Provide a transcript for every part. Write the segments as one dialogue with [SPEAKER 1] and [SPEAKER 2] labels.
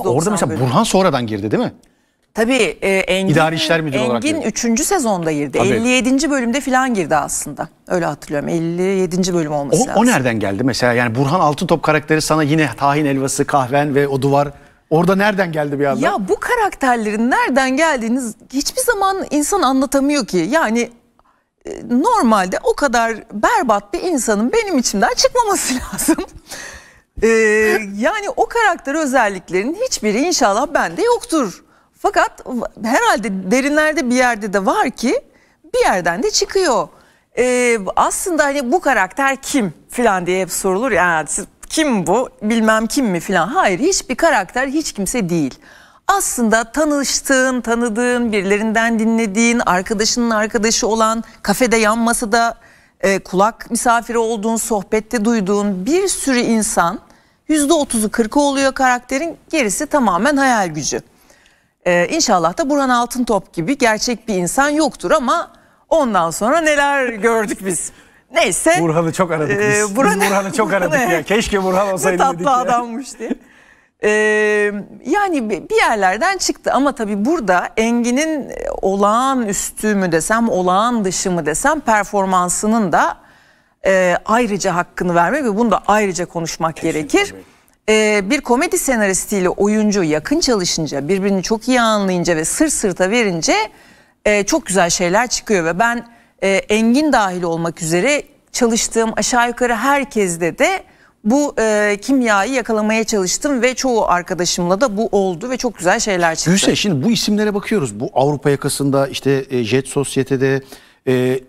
[SPEAKER 1] Ama orada mesela bölüm. Burhan sonradan girdi değil mi? Tabii e, Engin, İdari İşler Müdürü Engin olarak 3. sezonda girdi. Tabii. 57. bölümde falan girdi aslında. Öyle hatırlıyorum. 57. bölüm olması o, lazım.
[SPEAKER 2] O nereden geldi mesela? Yani Burhan altın top karakteri sana yine tahin elvası, kahven ve o duvar
[SPEAKER 1] Orada nereden geldi bir anda? Ya bu karakterlerin nereden geldiğini hiçbir zaman insan anlatamıyor ki. Yani e, normalde o kadar berbat bir insanın benim içimden çıkmaması lazım. Ee, yani o karakter özelliklerinin hiçbiri inşallah bende yoktur. Fakat herhalde derinlerde bir yerde de var ki bir yerden de çıkıyor. Ee, aslında hani bu karakter kim filan diye hep sorulur. Yani siz kim bu bilmem kim mi filan. Hayır hiçbir karakter hiç kimse değil. Aslında tanıştığın, tanıdığın, birilerinden dinlediğin, arkadaşının arkadaşı olan, kafede yan masada e, kulak misafiri olduğun, sohbette duyduğun bir sürü insan %30'u 40'ı oluyor karakterin gerisi tamamen hayal gücü. Ee, inşallah da Burhan Altıntop gibi gerçek bir insan yoktur ama ondan sonra neler gördük biz. Neyse. Burhan'ı çok e, aradık biz. Ee, Burhan, biz Burhan'ı çok aradık ya. Keşke Burhan olsaydı dedik ya. tatlı adammış diye. Ee, yani bir yerlerden çıktı ama tabii burada Engin'in e, olağanüstü mü desem olağan dışı mı desem performansının da e, ayrıca hakkını vermek ve bunu da ayrıca konuşmak Kesin gerekir. Tabii. E, bir komedi senaristiyle oyuncu yakın çalışınca, birbirini çok iyi anlayınca ve sır sırta verince e, çok güzel şeyler çıkıyor. Ve ben e, Engin dahil olmak üzere çalıştığım aşağı yukarı herkeste de bu e, kimyayı yakalamaya çalıştım ve çoğu arkadaşımla da bu oldu ve çok güzel şeyler çıktı. Gülse şimdi
[SPEAKER 2] bu isimlere bakıyoruz. Bu Avrupa yakasında işte e, Jet Sosyete'de e,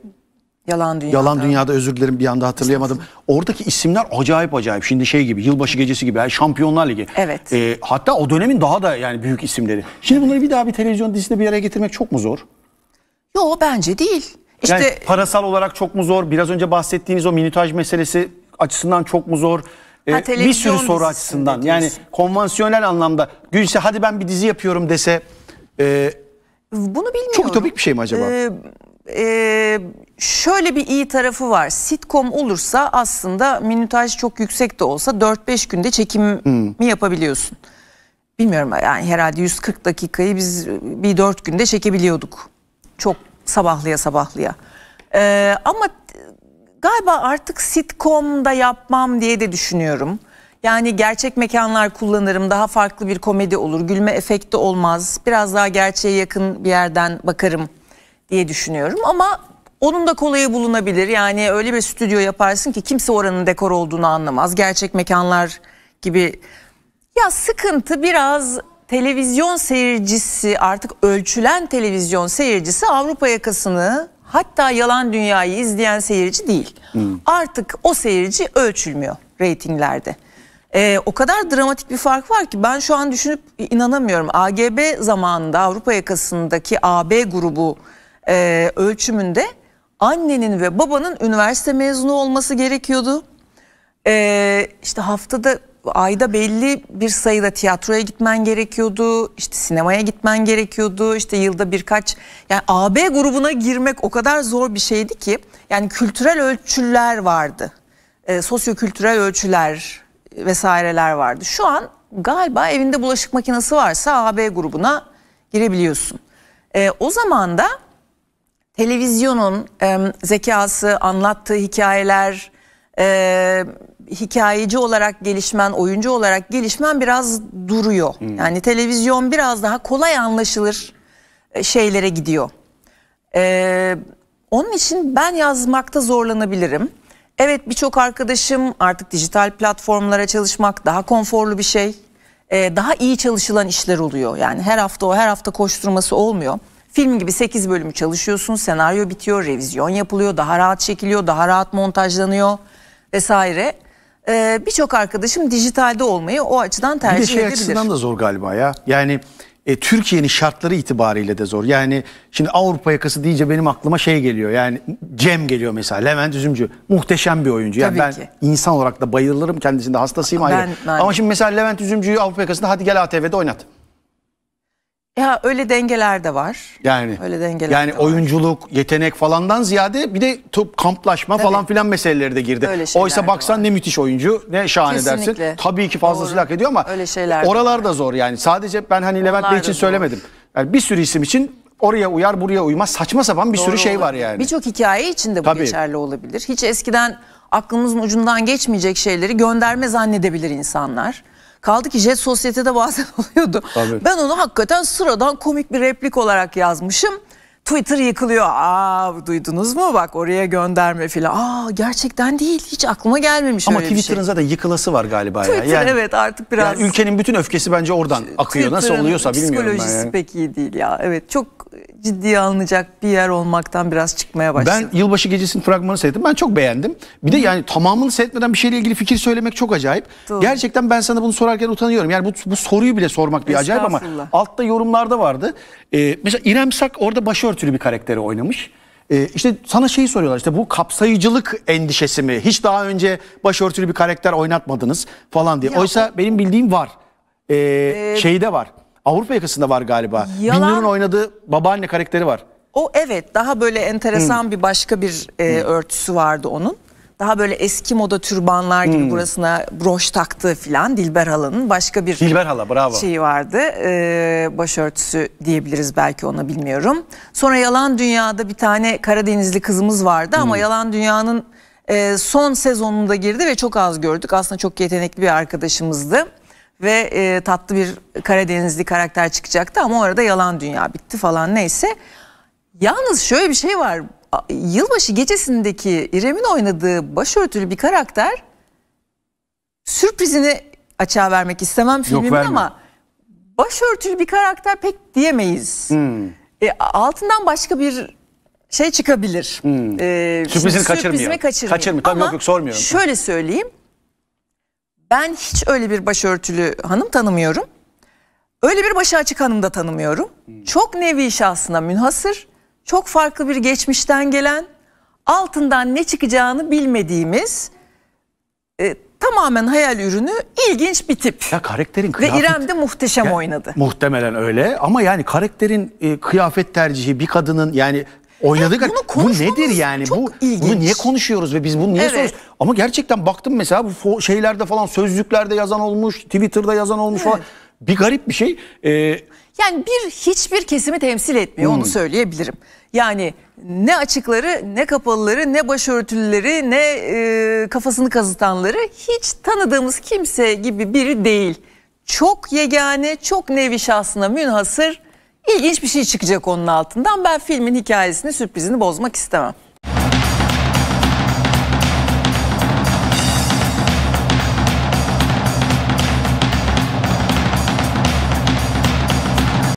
[SPEAKER 1] Yalan Dünya'da. Yalan
[SPEAKER 2] Dünya'da özür dilerim bir anda hatırlayamadım. Oradaki isimler acayip acayip. Şimdi şey gibi yılbaşı gecesi gibi yani Şampiyonlar Ligi. Evet. E, hatta o dönemin daha da yani büyük isimleri. Şimdi bunları bir daha bir televizyon dizisinde bir araya getirmek çok mu zor?
[SPEAKER 1] Yo bence değil.
[SPEAKER 2] İşte yani parasal olarak çok mu zor? Biraz önce bahsettiğiniz o minütaj meselesi açısından çok mu zor? Ee, ha, ee, bir sürü soru açısından. Yani konvansiyonel anlamda Gülse hadi ben bir dizi yapıyorum dese e, bunu bilmiyorum. Çok ütopik bir şey mi acaba? Ee,
[SPEAKER 1] e, şöyle bir iyi tarafı var. Sitcom olursa aslında minütaj çok yüksek de olsa 4-5 günde çekim mi hmm. yapabiliyorsun. Bilmiyorum yani herhalde 140 dakikayı biz bir 4 günde çekebiliyorduk. Çok sabahlıya sabahlıya. Ee, ama galiba artık sitcom'da yapmam diye de düşünüyorum. Yani gerçek mekanlar kullanırım. Daha farklı bir komedi olur. Gülme efekti olmaz. Biraz daha gerçeğe yakın bir yerden bakarım diye düşünüyorum ama onun da kolayı bulunabilir. Yani öyle bir stüdyo yaparsın ki kimse oranın dekor olduğunu anlamaz. Gerçek mekanlar gibi. Ya sıkıntı biraz televizyon seyircisi artık ölçülen televizyon seyircisi Avrupa yakasını hatta yalan dünyayı izleyen seyirci değil. Hmm. Artık o seyirci ölçülmüyor reytinglerde. Ee, o kadar dramatik bir fark var ki ben şu an düşünüp inanamıyorum. AGB zamanında Avrupa yakasındaki AB grubu e, ölçümünde annenin ve babanın üniversite mezunu olması gerekiyordu. E, işte haftada ayda belli bir sayıda tiyatroya gitmen gerekiyordu. İşte sinemaya gitmen gerekiyordu. İşte yılda birkaç yani AB grubuna girmek o kadar zor bir şeydi ki yani kültürel ölçüler vardı. E, sosyokültürel ölçüler vesaireler vardı. Şu an galiba evinde bulaşık makinesi varsa AB grubuna girebiliyorsun. E, o zaman da televizyonun e, zekası, anlattığı hikayeler, e, hikayeci olarak gelişmen, oyuncu olarak gelişmen biraz duruyor. Hmm. Yani televizyon biraz daha kolay anlaşılır e, şeylere gidiyor. E, onun için ben yazmakta zorlanabilirim. Evet birçok arkadaşım artık dijital platformlara çalışmak daha konforlu bir şey. E, daha iyi çalışılan işler oluyor. Yani her hafta o her hafta koşturması olmuyor. Film gibi 8 bölümü çalışıyorsun, senaryo bitiyor, revizyon yapılıyor, daha rahat çekiliyor, daha rahat montajlanıyor vesaire. Ee, Birçok arkadaşım dijitalde olmayı o açıdan tercih edebilir. Bir de şey edebilir. açısından da
[SPEAKER 2] zor galiba ya. Yani e, Türkiye'nin şartları itibariyle de zor. Yani şimdi Avrupa yakası deyince benim aklıma şey geliyor. Yani Cem geliyor mesela Levent Üzümcü. Muhteşem bir oyuncu. Yani Tabii ben ki. insan olarak da bayılırım kendisinde hastasıyım ben, Ben... Ama şimdi mesela Levent Üzümcü'yü Avrupa yakasında hadi gel ATV'de oynat.
[SPEAKER 1] Ya öyle dengeler de var.
[SPEAKER 2] Yani öyle dengeler. Yani de var. oyunculuk, yetenek falandan ziyade bir de top kamplaşma Tabii. falan filan meseleleri de girdi. Öyle Oysa baksan var. ne müthiş oyuncu, ne şahane Kesinlikle. dersin. Tabii ki fazlasıyla hak ediyor ama öyle şeyler. Oralar da zor yani. Sadece ben hani Onlar Levent Bey için söylemedim. Yani bir sürü isim için oraya uyar buraya uymaz
[SPEAKER 1] saçma sapan bir Doğru sürü şey olabilir. var yani. Birçok hikaye için de bu Tabii. geçerli olabilir. Hiç eskiden aklımızın ucundan geçmeyecek şeyleri gönderme zannedebilir insanlar. Kaldı ki Jet Sosyetede bazen oluyordu. Tabii. Ben onu hakikaten sıradan komik bir replik olarak yazmışım. Twitter yıkılıyor. Aa duydunuz mu? Bak oraya gönderme filan. Aa gerçekten değil. Hiç aklıma gelmemiş Ama öyle şey. Twitter'ın şey.
[SPEAKER 2] zaten yıkılası var galiba Twitter, ya. Yani, evet artık biraz. Yani
[SPEAKER 1] ülkenin bütün öfkesi bence oradan akıyor. Nasıl oluyorsa bilmiyorum ben. Psikolojisi yani. pek iyi değil ya. Evet çok ciddiye alınacak bir yer olmaktan biraz çıkmaya başladı. Ben Yılbaşı Gecesi'nin fragmanı seyrettim. Ben çok beğendim. Bir de Hı. yani tamamını
[SPEAKER 2] seyretmeden bir şeyle ilgili fikir söylemek çok acayip. Doğru. Gerçekten ben sana bunu sorarken utanıyorum. Yani bu, bu soruyu bile sormak bir acayip ama altta yorumlarda vardı. Ee, mesela İrem Sak orada başörtülü bir karakteri oynamış. Ee, işte sana şeyi soruyorlar işte bu kapsayıcılık endişesi mi? Hiç daha önce başörtülü bir karakter oynatmadınız falan diye. Ya, Oysa o... benim bildiğim var. Ee, ee, şeyde
[SPEAKER 1] var. Avrupa yakasında var galiba. Yalan... Binnur'un oynadığı babaanne karakteri var. O evet daha böyle enteresan hmm. bir başka bir e, hmm. örtüsü vardı onun. Daha böyle eski moda türbanlar gibi hmm. burasına broş taktığı filan Dilber Hala'nın başka bir Dilber Hala bravo. şeyi vardı. Ee, başörtüsü diyebiliriz belki ona bilmiyorum. Sonra Yalan Dünya'da bir tane Karadenizli kızımız vardı hmm. ama Yalan Dünya'nın e, son sezonunda girdi ve çok az gördük. Aslında çok yetenekli bir arkadaşımızdı ve e, tatlı bir Karadenizli karakter çıkacaktı ama orada yalan dünya bitti falan neyse. Yalnız şöyle bir şey var. Yılbaşı gecesindeki İrem'in oynadığı başörtülü bir karakter sürprizini açığa vermek istemem filmimin ama başörtülü bir karakter pek diyemeyiz. Hmm. E, altından başka bir şey çıkabilir. Hmm. E, Sürprizini kaçırmıyor. Kaçırmıyor. kaçırmıyor. Tamam, Ama yok, yok, sormuyorum. şöyle söyleyeyim. Ben hiç öyle bir başörtülü hanım tanımıyorum. Öyle bir başı açık hanım da tanımıyorum. Hmm. Çok nevi şahsına münhasır, çok farklı bir geçmişten gelen, altından ne çıkacağını bilmediğimiz e, tamamen hayal ürünü ilginç bir tip. Ya karakterin kıyafet... Ve İrem de muhteşem ya, oynadı.
[SPEAKER 2] Muhtemelen öyle ama yani karakterin e, kıyafet tercihi bir kadının yani Oynadık. Evet, bunu bu nedir yani? Bu ilginç. bunu niye konuşuyoruz ve biz bunu niye evet. soruyoruz? Ama gerçekten baktım mesela bu şeylerde falan sözlüklerde yazan olmuş, Twitter'da yazan olmuş evet. falan. Bir
[SPEAKER 1] garip bir şey. Ee, yani bir hiçbir kesimi temsil etmiyor hmm. onu söyleyebilirim. Yani ne açıkları, ne kapalıları, ne başörtülüleri, ne e, kafasını kazıtanları hiç tanıdığımız kimse gibi biri değil. Çok yegane, çok nevi şahsına münhasır İlginç bir şey çıkacak onun altından. Ben filmin hikayesini, sürprizini bozmak istemem.